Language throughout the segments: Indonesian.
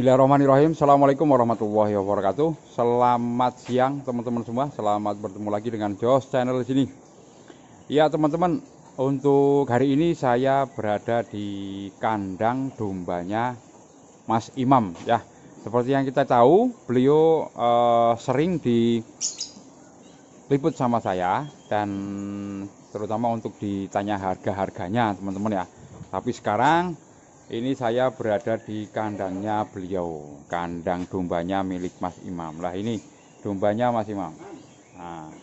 Bismillahirrahmanirrahim Assalamualaikum warahmatullahi wabarakatuh Selamat siang teman-teman semua Selamat bertemu lagi dengan Jos Channel di sini Ya teman-teman Untuk hari ini saya berada di kandang dombanya Mas Imam ya Seperti yang kita tahu Beliau eh, sering diliput sama saya Dan terutama untuk ditanya harga-harganya teman-teman ya Tapi sekarang ini saya berada di kandangnya beliau, kandang dombanya milik Mas Imam. Lah ini dombanya Mas Imam. Nah.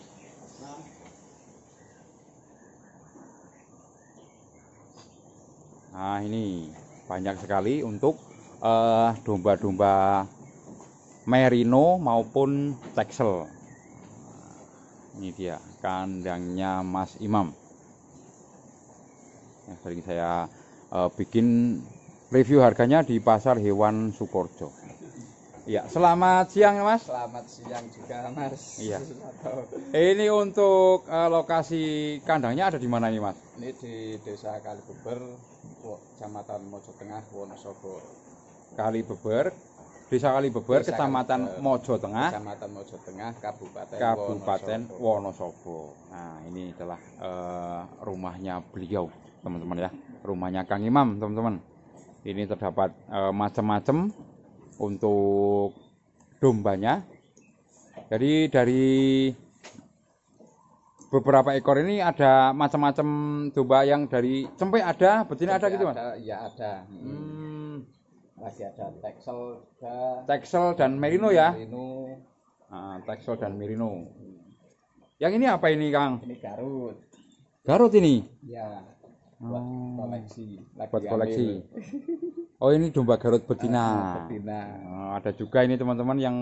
Nah, ini banyak sekali untuk eh, domba-domba uh, merino maupun texel. Nah, ini dia kandangnya Mas Imam. Yang sering saya uh, bikin review harganya di pasar hewan Sukorjo. Ya, selamat siang Mas. Selamat siang juga Mas. Iya. Eh, ini untuk uh, lokasi kandangnya ada di mana ini Mas? Ini di Desa Kalibeber, Kecamatan Mojo Tengah, Wonosobo. Kalibeber, Desa Kalibeber, Kecamatan Mojo Tengah. Kecamatan Mojo Tengah, Kabupaten, Kabupaten Wonosobo. Wonosobo. Nah, ini adalah uh, rumahnya beliau, teman-teman ya. Rumahnya Kang Imam, teman-teman ini terdapat e, eh, macam-macam untuk dombanya jadi dari beberapa ekor ini ada macam-macam domba yang dari cempe ada betina ada gitu mas ada, ya ada hmm. lagi ada texel juga texel dan merino ya merino nah, texel dan merino yang ini apa ini kang ini garut garut ini ya buat oh. koleksi Lagi buat koleksi ambil. oh ini domba garut ah, betina oh, ada juga ini teman-teman yang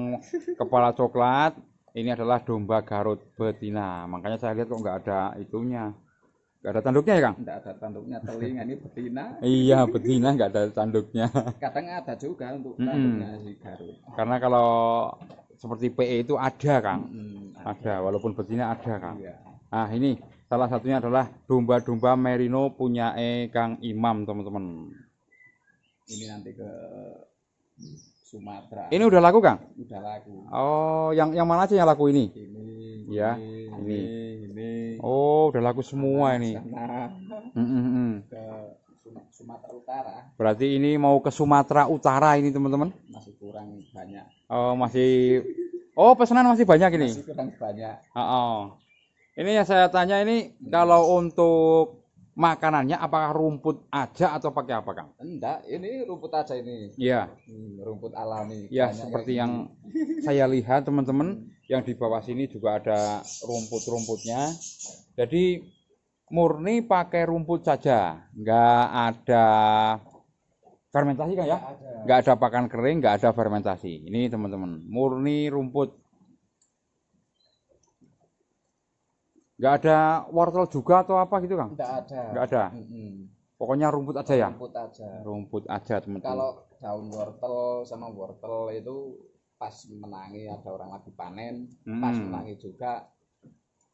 kepala coklat ini adalah domba garut betina makanya saya lihat kok nggak ada itunya nggak ada tanduknya ya kang nggak ada tanduknya telinga ini betina iya betina nggak ada tanduknya kadang ada juga untuk tanduknya -hmm. si garut karena kalau seperti PE itu ada kang -hmm, ada. ada walaupun betina ada kang iya. nah ini Salah satunya adalah domba-domba merino punya e Kang Imam, teman-teman. Ini nanti ke Sumatera. Ini udah laku, Kang? Udah laku. Oh, yang yang mana aja yang laku ini? Ini. Ya, ini. Ini. ini. Oh, udah laku semua ini. Mm, mm -mm. Ke Sumatera Utara. Berarti ini mau ke Sumatera Utara ini, teman-teman? Masih kurang banyak. Oh, masih Oh, pesanan masih banyak ini. Masih kurang banyak. Oh, oh. Ini yang saya tanya ini kalau untuk makanannya apakah rumput aja atau pakai apa kang? Enggak, ini rumput aja ini. Iya. Hmm, rumput alami. Iya, seperti yang yang saya lihat teman-teman, hmm. yang di bawah sini juga ada rumput-rumputnya. Jadi murni pakai rumput saja, nggak ada fermentasi kan ya? Nggak ada. ada pakan kering, nggak ada fermentasi. Ini teman-teman, murni rumput Enggak ada wortel juga atau apa gitu, Kang? Enggak ada. Enggak ada. Mm -hmm. Pokoknya rumput aja ya. Rumput aja. Rumput aja, teman-teman. Kalau daun wortel sama wortel itu pas menangi ada orang lagi panen, hmm. pas menangi juga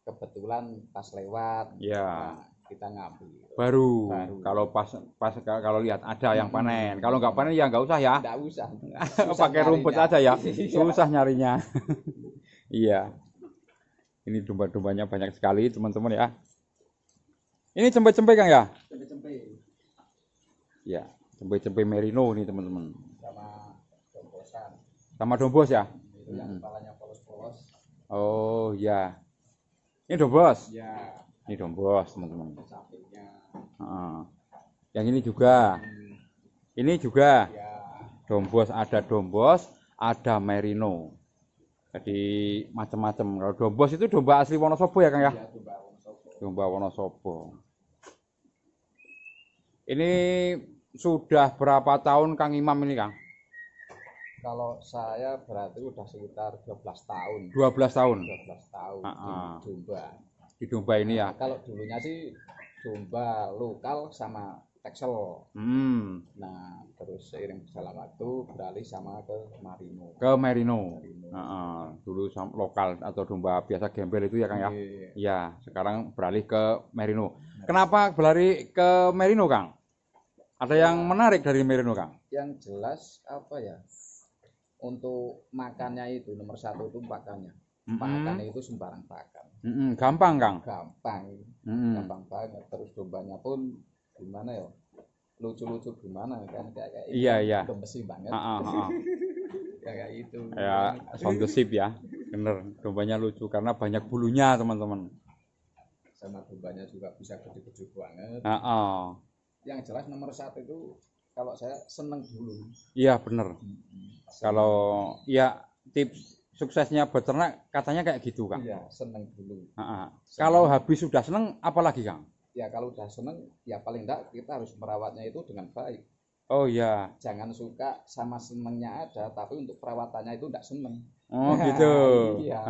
kebetulan pas lewat. Yeah. Nah, kita ngambil. Baru. Baru. Kalau pas pas kalau lihat ada yang panen. Hmm. Kalau enggak panen ya enggak usah ya. Enggak usah. Pakai rumput aja ya. Susah nyarinya. iya. Ini domba-dombanya banyak sekali teman-teman ya. Ini cempe-cempe Kang ya? Cempe-cempe. Ya, cempe-cempe merino nih teman-teman. Sama dombosan. Sama dombos ya? yang kepalanya polos-polos. Oh ya. Ini dombos? Ya. Ini dombos teman-teman. Uh. Yang ini juga. Hmm. Ini juga. Ya. Dombos ada dombos, ada merino jadi macam-macam kalau domba itu domba asli Wonosobo ya Kang ya, iya, domba Wonosobo, ini sudah berapa tahun Kang Imam ini Kang kalau saya berarti udah sekitar 12 tahun 12 tahun 12 tahun uh -uh. di ah, ah. domba di domba ini ya nah, kalau dulunya sih domba lokal sama Texel. Hmm. Nah, terus seiring berjalan waktu beralih sama ke Marino. Ke Merino. Marino. Uh, uh, dulu lokal atau domba biasa gembel itu ya Kang ya. Iya, iya. iya sekarang beralih ke Merino. Merino. Kenapa berlari ke Merino, Kang? Ada yang nah, menarik dari Merino, Kang? Yang jelas apa ya? Untuk makannya itu nomor satu itu pakannya. Mm -hmm. Pakannya itu sembarang pakan. Mm -hmm. Gampang, Kang? Gampang. Mm -hmm. Gampang banget. Terus dombanya pun gimana ya lucu-lucu gimana kan kayak itu iya, iya. gemesi banget uh, uh, uh. kayak itu ya sound ship ya bener dombanya lucu karena banyak bulunya teman-teman sama dombanya juga bisa gede-gede banget uh, uh. yang jelas nomor satu itu kalau saya seneng bulu iya bener hmm. kalau ya tips suksesnya beternak katanya kayak gitu kan iya seneng bulu uh, uh. kalau habis sudah seneng apalagi kang ya kalau udah seneng ya paling enggak kita harus merawatnya itu dengan baik oh ya jangan suka sama senengnya ada tapi untuk perawatannya itu enggak seneng oh gitu iya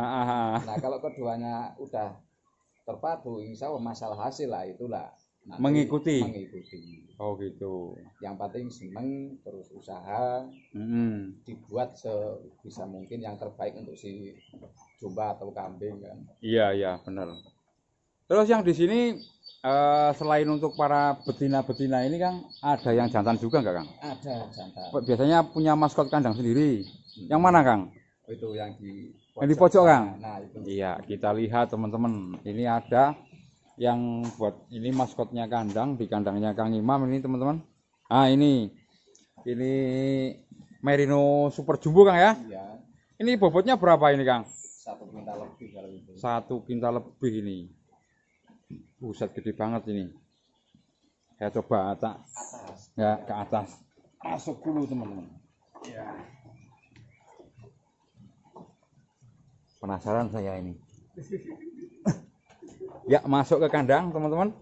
nah kalau keduanya udah terpadu insya Allah masalah hasil lah itulah Nanti mengikuti mengikuti oh gitu yang penting seneng terus usaha mm. dibuat sebisa mungkin yang terbaik untuk si coba atau kambing kan iya iya benar Terus yang di sini Uh, selain untuk para betina-betina ini Kang, ada yang jantan juga nggak Kang? Ada jantan. Biasanya punya maskot kandang sendiri. Hmm. Yang mana Kang? Oh, itu yang di pojok, yang di pojok Kang. Nah, itu. Iya, kita lihat teman-teman. Ini ada yang buat ini maskotnya kandang di kandangnya Kang Imam ini teman-teman. Ah, ini. Ini Merino Super Jumbo Kang ya? Iya. Ini bobotnya berapa ini Kang? Satu kintal lebih kalau itu. Satu kintal lebih ini. Buset gede banget ini. Saya coba tak atas. Ya, ke atas. Masuk dulu, teman-teman. Iya. Penasaran saya ini. ya, masuk ke kandang, teman-teman.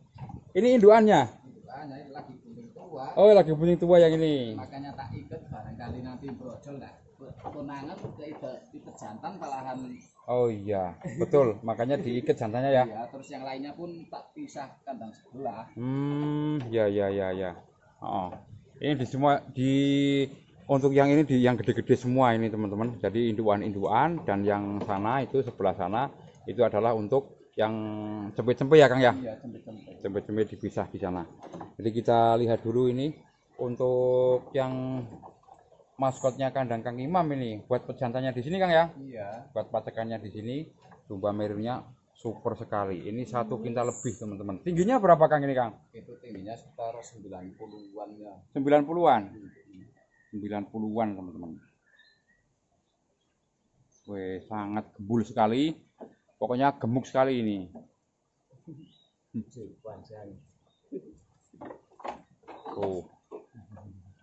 Ini induannya. Induannya lagi bunting tua. Oh, lagi bunyi tua yang ini. Makanya tak ikut barangkali nanti brojol lah kewenangan udah ikat jantan palahan oh iya betul makanya diikat jantannya ya iya, terus yang lainnya pun tak pisah kandang sebelah hmm ya ya ya ya oh ini di semua di untuk yang ini di yang gede-gede semua ini teman-teman jadi induan-induan dan yang sana itu sebelah sana itu adalah untuk yang cempe-cempe ya Kang ya iya, cempe-cempe dipisah di sana jadi kita lihat dulu ini untuk yang maskotnya kandang Kang Imam ini buat pejantannya di sini Kang ya iya buat patekannya di sini domba merunya super sekali ini satu pinta lebih teman-teman tingginya berapa Kang ini Kang itu tingginya sekitar 90-an ya 90-an hmm. 90-an teman-teman wih sangat gebul sekali pokoknya gemuk sekali ini Oh.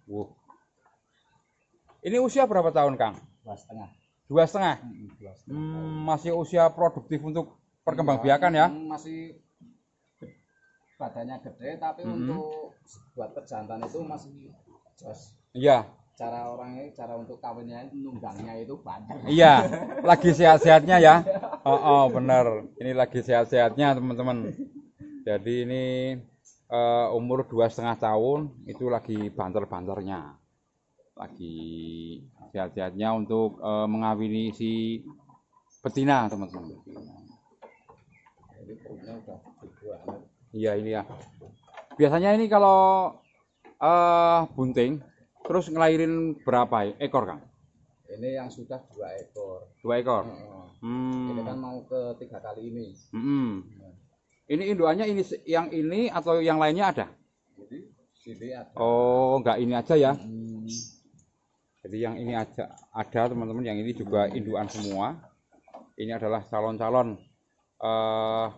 Wow. Ini usia berapa tahun, Kang? Dua setengah. Dua setengah. dua setengah hmm, masih usia produktif untuk perkembangbiakan ya? Iya, masih badannya gede, tapi hmm. untuk buat pejantan itu masih jos. Iya. Cara orangnya, cara untuk kawinnya, nunggangnya itu banyak. Iya, lagi sehat-sehatnya ya. Oh, oh, benar. Ini lagi sehat-sehatnya teman-teman. Jadi ini uh, umur dua setengah tahun itu lagi banter-banternya lagi sehat-sehatnya untuk e, mengawini si betina teman-teman. Iya ini ya. Biasanya ini kalau e, bunting terus ngelahirin berapa ekor kan? Ini yang sudah dua ekor. Dua ekor. Hmm. Ini kan mau ke tiga kali ini. Hmm. hmm. Ini induannya ini yang ini atau yang lainnya ada? Jadi sini ada. Oh, enggak ini aja ya. Hmm. Jadi yang ini ada, ada teman-teman, yang ini juga induan semua. Ini adalah calon-calon uh,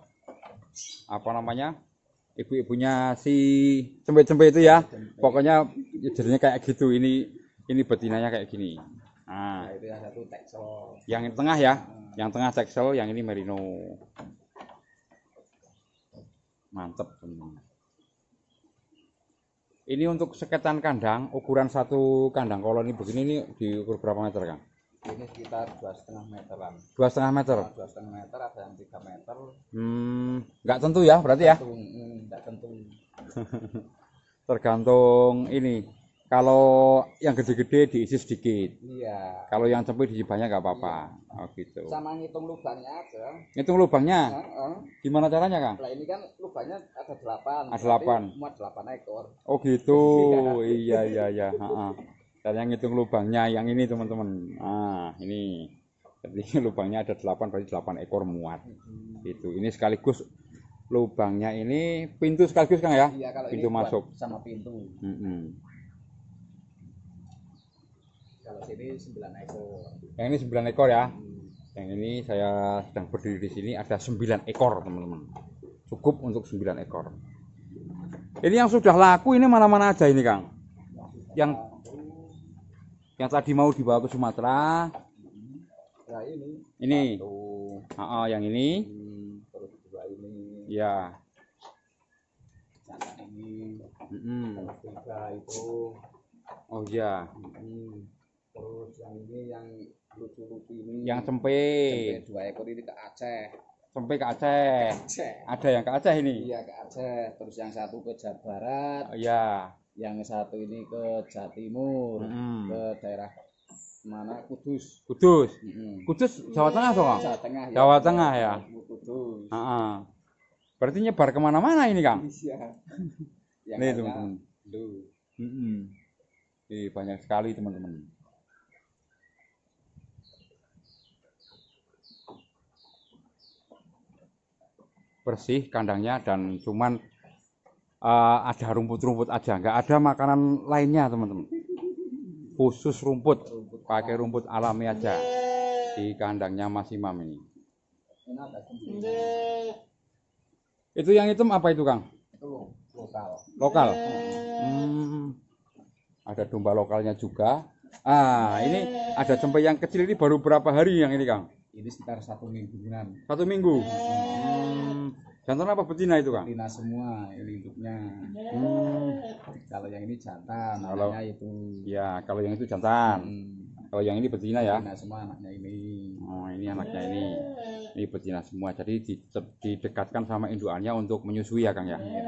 apa namanya ibu-ibunya si cembe-cembe itu ya. Pokoknya jadinya kayak gitu. Ini ini betinanya kayak gini. Nah, nah itu yang satu texel. Yang tengah ya, yang tengah teksel, yang ini merino. Mantep teman-teman. Ini untuk seketan kandang, ukuran satu kandang Kalau ini begini ini diukur berapa meter, Kang? Ini sekitar dua setengah meteran. Dua setengah meter. Dua setengah meter ada yang tiga meter. Hmm, nggak tentu ya berarti ya? tentu, ya? Nggak tentu. Tergantung ini kalau yang gede-gede diisi sedikit. Iya. Kalau yang sempit diisi banyak nggak apa-apa. Iya. Oh gitu. Sama ngitung lubangnya aja. Ngitung lubangnya? Uh, uh. Gimana caranya kang? Nah ini kan lubangnya ada delapan. Ada delapan. Muat delapan ekor. Oh gitu. iya iya iya. Ha yang yang ngitung lubangnya yang ini teman-teman. Ah ini. Jadi lubangnya ada delapan berarti delapan ekor muat. Hmm. Itu. Ini sekaligus lubangnya ini pintu sekaligus kang ya? Iya kalau pintu ini masuk. Sama pintu. Mm -mm. Kalau sini 9 ekor. Yang ini 9 ekor ya. Hmm. Yang ini saya sedang berdiri di sini ada 9 ekor, teman-teman. Cukup untuk 9 ekor. Ini yang sudah laku ini mana-mana aja ini, Kang. Yang yang tadi mau dibawa ke Sumatera. Ya ini. Ini. Satu. Oh, yang ini. Hmm, terus dua ini. Ya. Yang ini. Mm -hmm. Terus itu. Oh ya. Mm -hmm terus yang ini yang lucu-lucu ini yang cempe dua ekor ini ke Aceh cempe ke Aceh. ke Aceh ada yang ke Aceh ini iya ke Aceh terus yang satu ke Jawa Barat oh, iya yang satu ini ke Jawa Timur hmm. ke daerah mana Kudus Kudus hmm. Kudus Jawa Tengah tuh Kang Jawa Tengah ya Jawa Tengah ya Kudus uh -uh. berarti nyebar kemana-mana ini Kang iya yang ini teman-teman mm -mm. Eh, banyak sekali teman-teman bersih kandangnya dan cuman uh, ada rumput-rumput aja nggak ada makanan lainnya teman-teman khusus rumput pakai rumput alami aja di kandangnya Mas Imam ini itu yang hitam apa itu Kang? lokal. Hmm. Ada domba lokalnya juga. Ah, ini ada cempe yang kecil ini baru berapa hari yang ini Kang? Ini sekitar satu mingguan. Satu minggu. Iya. Hmm. Jantan apa betina itu kang? Betina semua ini induknya. Hmm. Kalau yang ini jantan, kalau itu. Ya, kalau yang itu jantan. Hmm. Kalau yang ini betina ya. Betina semua anaknya ini. Oh, ini anaknya ini. Ini betina semua. Jadi didekatkan sama induannya untuk menyusui ya kang ya. Iya.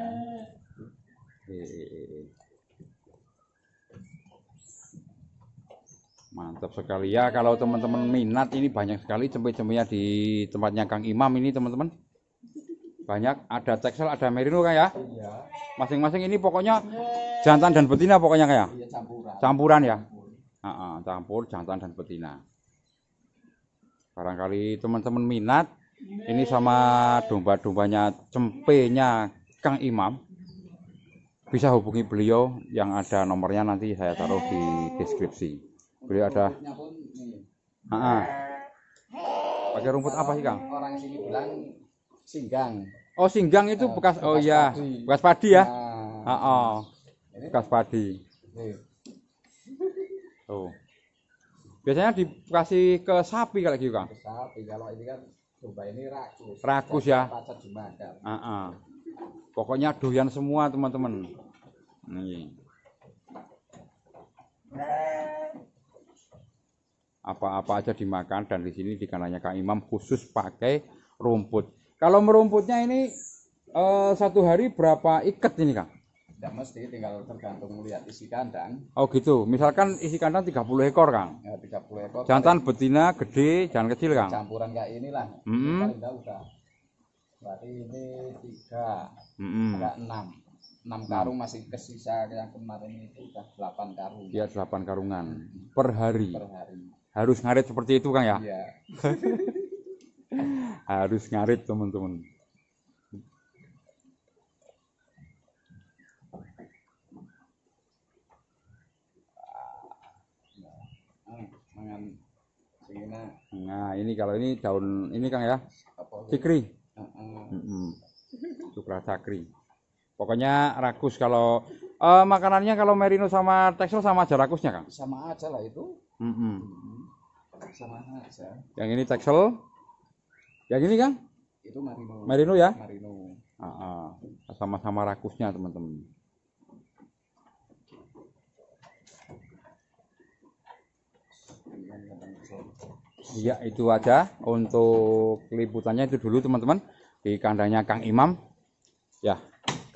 Mantap sekali ya kalau teman-teman minat ini banyak sekali cempe-cempenya di tempatnya Kang Imam ini teman-teman banyak ada Texel, ada merino kayak, ya iya. masing-masing ini pokoknya jantan dan betina pokoknya kayak iya, campuran. campuran ya campur. Uh -uh, campur jantan dan betina barangkali teman-teman minat ini sama domba-dombanya cempenya Kang Imam bisa hubungi beliau yang ada nomornya nanti saya taruh di deskripsi beliau ada uh -uh. pakai rumput apa sih Kang orang sini bilang Singgang. Oh, Singgang itu uh, eh, bekas, bekas oh iya, bekas padi ya. Nah. Uh, oh. Ini. Bekas padi. Ini. Oh. Biasanya dikasih ke sapi kalau gitu, Kang. sapi kalau ini kan domba ini rakus. Rakus ya. Pacar Uh, uh. Pokoknya doyan semua, teman-teman. Nih. Apa-apa aja dimakan dan di sini dikananya Kang Imam khusus pakai rumput. Kalau merumputnya ini eh, satu hari berapa ikat ini kang? Tidak mesti, tinggal tergantung melihat isi kandang. Oh gitu. Misalkan isi kandang 30 ekor, Kang. Ya, 30 ekor. Jantan betina gede, jangan kecil, Kang. Campuran kayak inilah. Mm -hmm. Paling enggak udah. Berarti ini tiga mm -hmm. ada enam, 6 karung masih kesisa yang kemarin itu udah 8 karung. Iya, 8 karungan per hari. Per hari. Harus ngarit seperti itu, Kang ya? Iya. harus ngarit teman-teman Nah ini kalau ini daun ini kang ya cikri, cukra cakri. Pokoknya rakus kalau uh, makanannya kalau merino sama tekstil sama aja rakusnya kang. Sama aja lah itu. Mm -mm. Sama aja. Yang ini tekstil ya gini kan itu marino marino ya marino sama-sama rakusnya teman-teman Ya itu aja untuk liputannya itu dulu teman-teman di kandangnya Kang Imam ya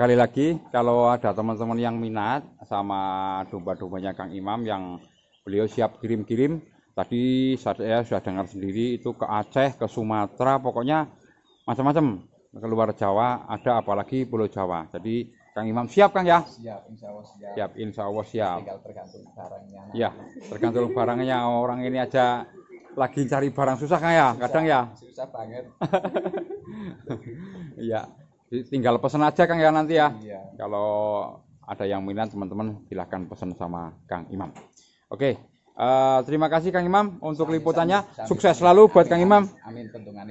kali lagi kalau ada teman-teman yang minat sama domba-dombanya Kang Imam yang beliau siap kirim-kirim tadi saya sudah dengar sendiri itu ke Aceh, ke Sumatera, pokoknya macam-macam keluar Jawa ada apalagi Pulau Jawa. Jadi Kang Imam siap Kang ya? Siap, insya Allah siap. Siap, insya Allah siap. Tinggal tergantung barangnya. Ya, tergantung barangnya. Orang ini aja lagi cari barang susah Kang ya, susah, kadang ya. Susah banget. Iya, tinggal pesan aja Kang ya nanti ya. Iya. Kalau ada yang minat teman-teman silahkan pesan sama Kang Imam. Oke. Uh, terima kasih Kang Imam untuk sami, liputannya. Sami, sami, Sukses selalu buat Kang Imam. Amin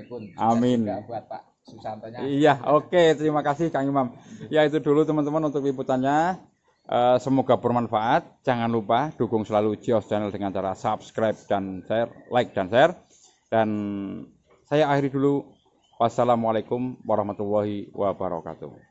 pun. Amin. buat Pak Susantonya. Iya, oke, okay. terima kasih Kang Imam. Ya itu dulu teman-teman untuk liputannya. Uh, semoga bermanfaat. Jangan lupa dukung selalu Jios Channel dengan cara subscribe dan share, like dan share. Dan saya akhiri dulu. Wassalamualaikum warahmatullahi wabarakatuh.